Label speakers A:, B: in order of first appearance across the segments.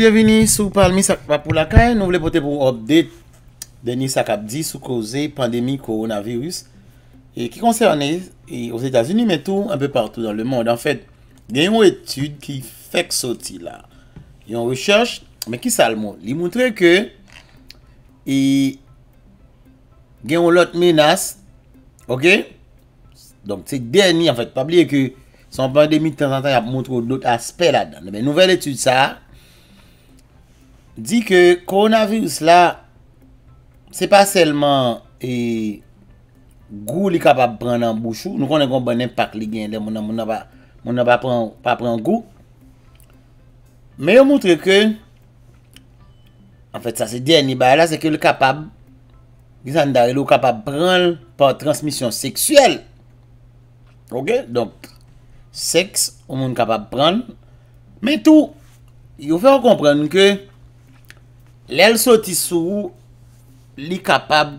A: Bienveni sou Palmi Sakapapou lakay Nou vle pote pou opdet Deni Sakapdi sou koze pandemi koronavirus E ki konserne E os Etasuni metou An pe partou dan le moun En fet gen yon etude ki fek soti la Yon recherche Me ki salmou Li moutre ke Gen yon lot menas Ok Donk se deni en fet pabli e ki Son pandemi tan tan yon moutre ou dout aspe la Nouvel etude sa Di ke koronavirous la, se pa selman, e, gou li kapab pran nan bouchou, nou konen kon banen pak li gen de, moun nan pa pran gou, me yo moutre ke, an fèt sa se di an i bay la, se ke li kapab, gisan da re lo kapab pran, pa transmisyon seksyel, ok, donk, seks, moun kapab pran, me tou, yo fè an kompran ke, Lèl soti sou, li kapab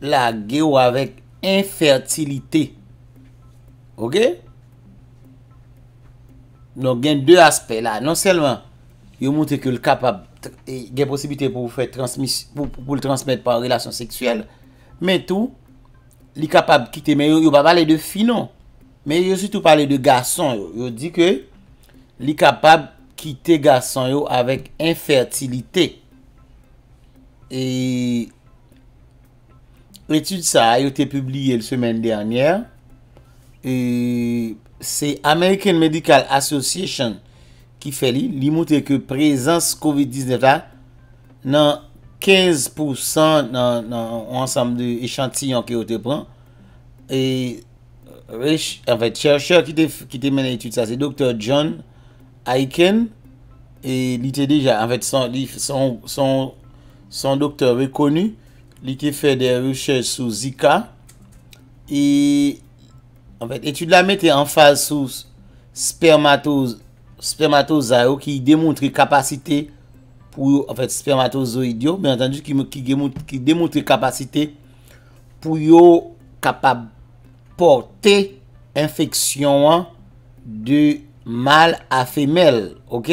A: la ge ou avèk infertilite. Ok? Non gen de aspe la. Non selman, yo mwote ke li kapab e, gen posibite pou pou l'transmète pan relasyon seksuel. Men tou, li kapab kite men yo, yo ba bale de finon. Men yo sütou pale de gason yo. Yo di ke li kapab kite gason yo avèk infertilite. et l'étude sa a yo te publiye l'semen l'dernièr et se American Medical Association ki fè li, li moutè ke prezans COVID-19 nan 15% nan ansam de échantillon ki yo te pran e en fèt, chèrchèr ki te men l'étude sa, se Dr. John Aiken et li te deja, en fèt, son son Son doktor rekonu li te fe de rechèche sou Zika. E, Et tu la mette en phase sou spermatose a yo ki demontre kapasite pou yo kapap porte infeksyon an du mal afemel. Ok?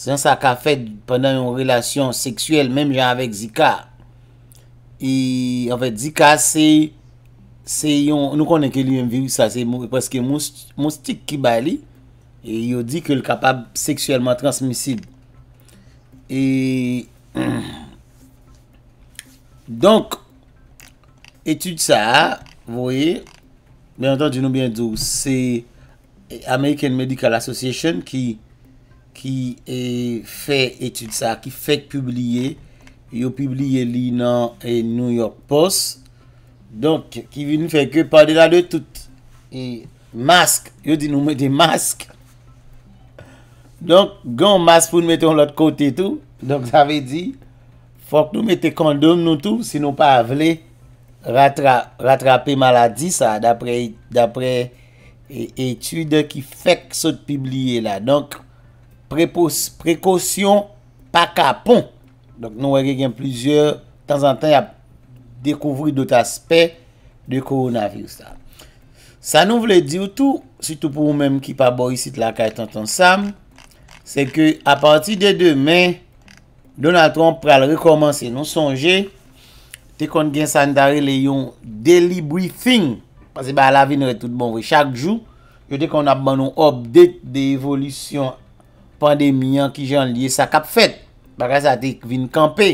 A: San sa ka fet penan yon relasyon seksuel, menm jan avèk Zika. Yon fè, Zika, se yon, nou konen ke li yon virus sa, se moun stik ki bali, e yon di ke l kapab seksuelman transmisil. Yon e, fè, donk, etude sa, mwen anton di nou bèndou, se Amerikan Medical Association ki ki e fè etude sa, ki fèk publiye, yo publiye li nan e, New York Post, donk ki vin fèk yo pa de la de tout, e mask, yo di nou me de mask, donk, gon mask pou nou mette yon lot kote tou, donk sa ve di, fòk nou mette kondom nou tou, si nou pa vle, ratrape maladi sa, dapre e, etude ki fèk sot publiye la, donk, prekosyon pakapon. Nou wè gen plizyeur, tan zantan ya dekouvri dout aspe de koronavi ou sta. Sa nou wè di ou tou, sitou pou ou menm ki pa bo yisit la kaj tan ton sam, se ke apati de demen, Donald Trump pral rekomansi. Nou sonje, te kon gen san dare le yon daily briefing, pase ba la vinre tout bon wè, chak jou, yo de kon ap ban nou update de evolusyon pandemi an ki jan liye sa kap fet baka sa te vin kampe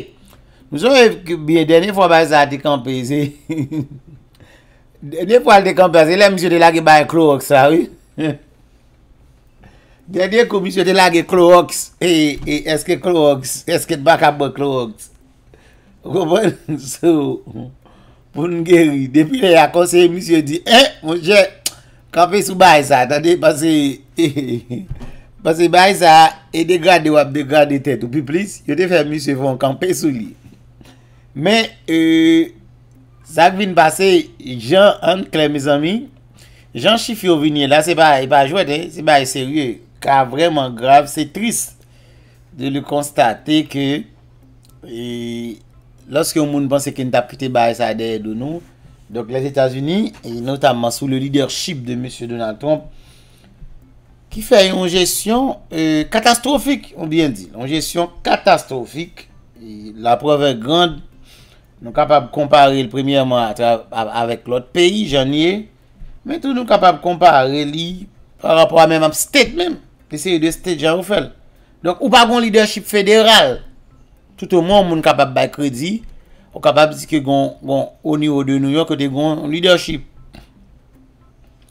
A: monsou e biye dene fwa bay sa te kampe se dene fwa al te kampe se le monsou de la ge bay kloaks la dene kou monsou de la ge kloaks e, e eske kloaks eske baka bay kloaks konpon monsou pou ngewi depi le ya konseye monsou di e eh, monsou kampe sou bay sa ta dey pase e he he he Kwa se Bayes a edegade wap degade tet ou pi plis, yo te fèmise voun kan pe sou li. Men, e, sa gvin pase, jan an klem me zami, jan chif yo vinye la, se baye, baye jwete, se baye serye, ka vreman grav, se tris de li konstate ke, e, loske yon moun pense ki n tapite Bayes a deyè do nou, dok la Etats-Unis, e notamman sou le leadership de M. Donald Trump, ki fè yon jesyon e, katastrofik, ou bien di, yon jesyon katastrofik, e, la preve grand, nou kapab kompare l premièman avèk l ot peyi, janye, mè tou nou kapab kompare li, par rapport a mèm ap stèt mèm, kè se yon stèt jan ou fèl. Donk ou pa bon lideship fèderal, tout ou mèm moun kapab bakredi, ou kapab sike gon, ou nivou de New York, ou de gon lideship.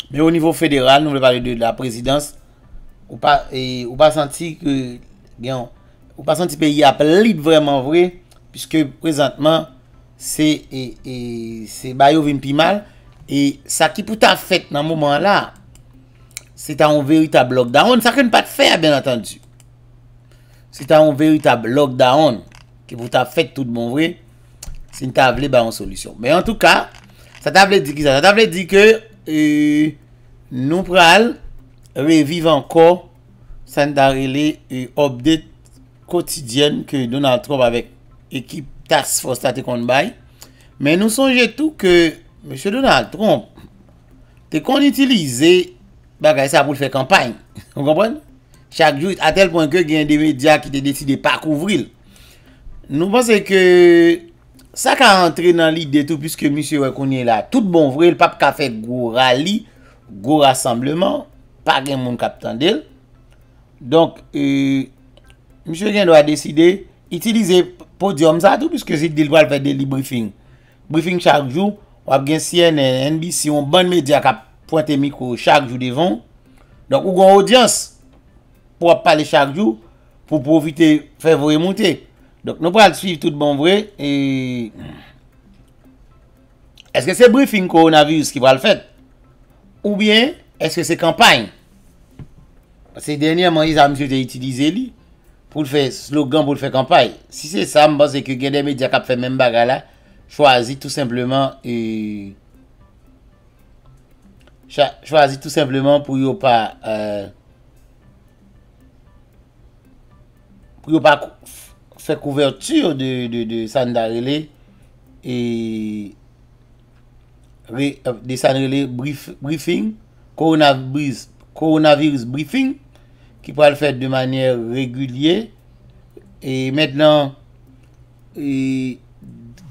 A: Mè ou nivou fèderal, nou vèl parli de la presidansi, Ou pa santi pe y ap li vreman vre Piske prezantman se e, e, bayo vimpi mal E sa ki pou ta fet nan mouman la Se ta an veri ta blok daon Sa ken pa te fer bien atan du Se ta an veri ta blok daon Ki pou ta fet tout bon vre Se ne ta avle ba an solusyon Men an tou ka Sa ta avle di ki sa Sa ta avle di ke e, Nou pral revive anko sanitarele e obdet kotidyen ke Donald Trump avek ekip task force ta te kon bay men nou sonje tout ke M. Donald Trump te kon itilize bagay sa pou lfe kampany nou kompon chak jou atel pon ke gen de media ki te deside pa kouvril nou pense ke sa ka antre nan lide tout piske M. Rekonye la tout bon vril pap ka fe gwo rali gwo rassembleman pa gen moun kapitan del. Donk, msye gen do a deside, itilize podi omzadou, pwiske zil di lwa l fèdè li briefing. Briefing chak jou, wap gen sien en bisyon, ban media ka pointe mikou chak jou devon. Donk, ou gon audyans, pou ap pale chak jou, pou profite fèvore mouté. Donk, nou pral suiv tout bon vwe, e... Eske se briefing koronavius ki pral fèt? Ou bien, eske se kampanyen? Se denye man yi zanm jote itilize li pou l fè slogan pou l fè kampay. Si se sa mbose ke genè me diak ap fè men bagala, chwazi tout simplement pou yo pa fè kouvertur de sandarele e de sandarele briefing, coronavirus briefing, ki pou al fèd de manye règulye. Et mètenant, e,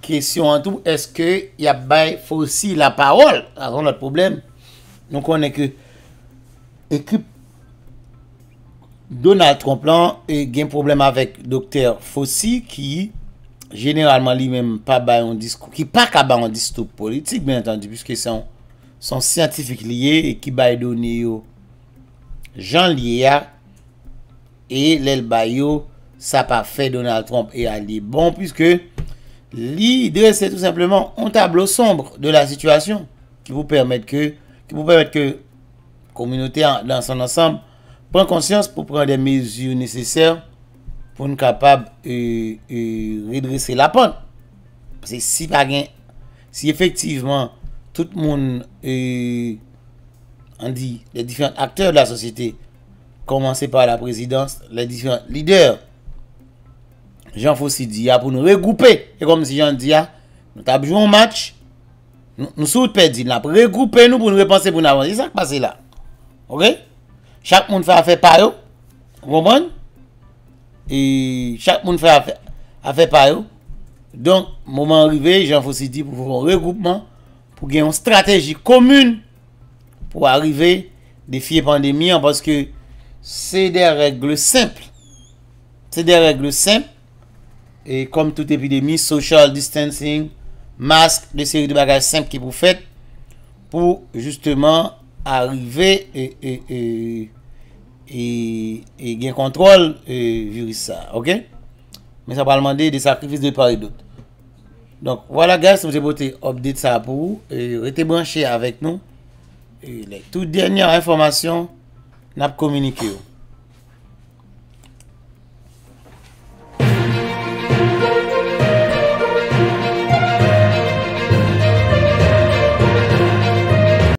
A: kèsyon an tou, eske y ap bay Fossey la parol, a zon lòt probleme. Nou konè ke, ekip, Donald Tromplan, e gen probleme avèk Dr. Fossey, ki, genèralman li mèm, pa ba yon disko, ki pa ka ba yon disko politik, mèntan di, pwiske son, son siyantifik liye, e ki bay do ni yo, jan liye ya, Et le ça ça pas fait Donald Trump et Ali. bon, puisque l'idée c'est tout simplement un tableau sombre de la situation qui vous permet que, qui vous que communauté dans son ensemble prenne conscience pour prendre les mesures nécessaires pour être capable de euh, euh, redresser la pente. Parce que si, par si effectivement tout le monde, euh, on dit, les différents acteurs de la société komanse pa la ah, prezidans, la disyon lider, jan fosid ya pou nou regoupe, e kom si jan di ya, nou tabjou yon match, nou sou te pedi nan, pou regoupe nou, pou nou repanse pou nou avansi, sak pase la, ok, chak moun fè a fè payo, wou moun, e chak moun fè a fè payo, donk, moun moun rive, jan fosid di pou fò regoupe moun, pou gen yon strategi komoun, pou arrive defi pandemi, an paske c'est des règles simples. C'est des règles simples. Et comme toute épidémie, social distancing, masque, des séries de bagages simples qui vous faites pour justement arriver et, et, et, et, contrôle et virus ça. OK? Mais ça va demander des sacrifices de part et d'autre. Donc voilà, guys, c'est beauté update ça pour vous. Et restez branchés avec nous. Et les toutes dernières informations. Napkominikeyo.